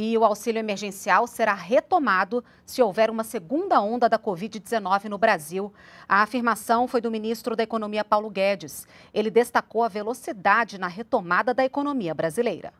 E o auxílio emergencial será retomado se houver uma segunda onda da Covid-19 no Brasil. A afirmação foi do ministro da Economia, Paulo Guedes. Ele destacou a velocidade na retomada da economia brasileira.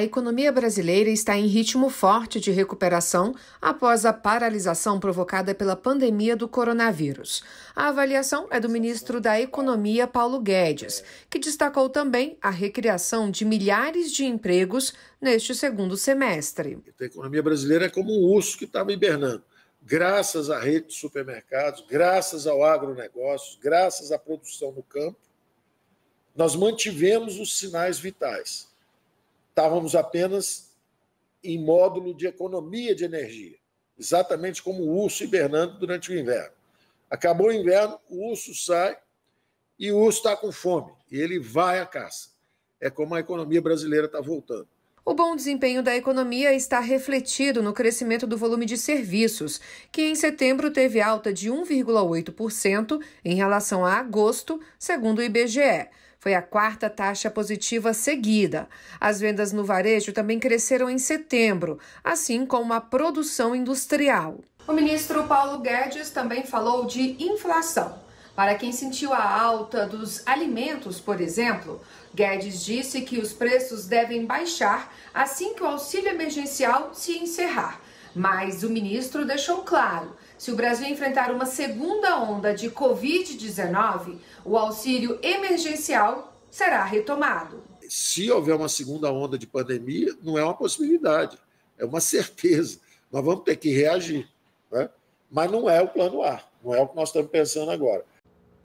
A economia brasileira está em ritmo forte de recuperação após a paralisação provocada pela pandemia do coronavírus. A avaliação é do ministro da Economia, Paulo Guedes, que destacou também a recriação de milhares de empregos neste segundo semestre. A economia brasileira é como um urso que estava hibernando. Graças à rede de supermercados, graças ao agronegócio, graças à produção no campo, nós mantivemos os sinais vitais estávamos apenas em módulo de economia de energia, exatamente como o urso hibernando durante o inverno. Acabou o inverno, o urso sai e o urso está com fome e ele vai à caça. É como a economia brasileira está voltando. O bom desempenho da economia está refletido no crescimento do volume de serviços, que em setembro teve alta de 1,8% em relação a agosto, segundo o IBGE. Foi a quarta taxa positiva seguida. As vendas no varejo também cresceram em setembro, assim como a produção industrial. O ministro Paulo Guedes também falou de inflação. Para quem sentiu a alta dos alimentos, por exemplo, Guedes disse que os preços devem baixar assim que o auxílio emergencial se encerrar. Mas o ministro deixou claro se o Brasil enfrentar uma segunda onda de Covid-19, o auxílio emergencial será retomado. Se houver uma segunda onda de pandemia, não é uma possibilidade, é uma certeza. Nós vamos ter que reagir, né? mas não é o plano A, não é o que nós estamos pensando agora.